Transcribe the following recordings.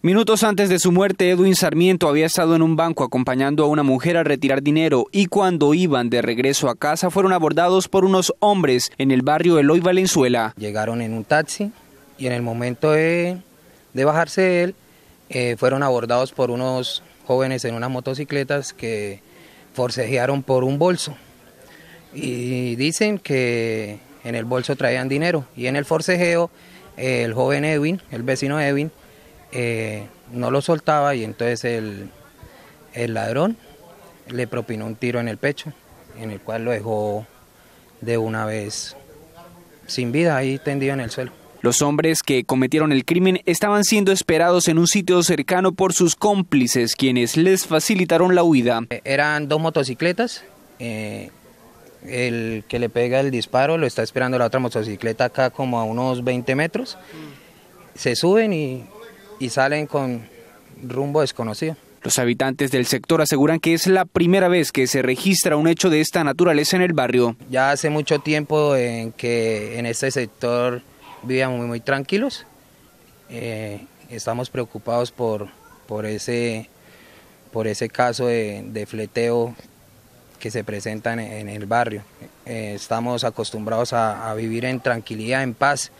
Minutos antes de su muerte, Edwin Sarmiento había estado en un banco acompañando a una mujer a retirar dinero y cuando iban de regreso a casa fueron abordados por unos hombres en el barrio Eloy Valenzuela. Llegaron en un taxi y en el momento de, bajarse de él eh, fueron abordados por unos jóvenes en unas motocicletas que forcejearon por un bolso y dicen que en el bolso traían dinero y en el forcejeo el joven Edwin, el vecino Edwin, eh, no lo soltaba y entonces el, ladrón le propinó un tiro en el pecho, en el cual lo dejó de una vez sin vida, ahí tendido en el suelo. Los hombres que cometieron el crimen estaban siendo esperados en un sitio cercano por sus cómplices, quienes les facilitaron la huida. Eh, eran dos motocicletas. Eh, el que le pega el disparo lo está esperando la otra motocicleta acá como a unos 20 metros. Se suben y y salen con rumbo desconocido. Los habitantes del sector aseguran que es la primera vez que se registra un hecho de esta naturaleza en el barrio. Ya hace mucho tiempo en que en este sector vivíamos muy, tranquilos. Eh, estamos preocupados por, por, ese, por ese caso de, fleteo que se presenta en, el barrio. Eh, estamos acostumbrados a, a vivir en tranquilidad, en paz,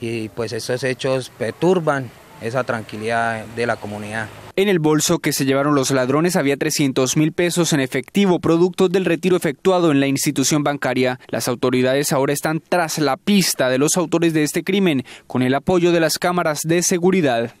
y pues estos hechos perturban esa tranquilidad de la comunidad. En el bolso que se llevaron los ladrones había 300 mil pesos en efectivo, producto del retiro efectuado en la institución bancaria. Las autoridades ahora están tras la pista de los autores de este crimen, con el apoyo de las cámaras de seguridad.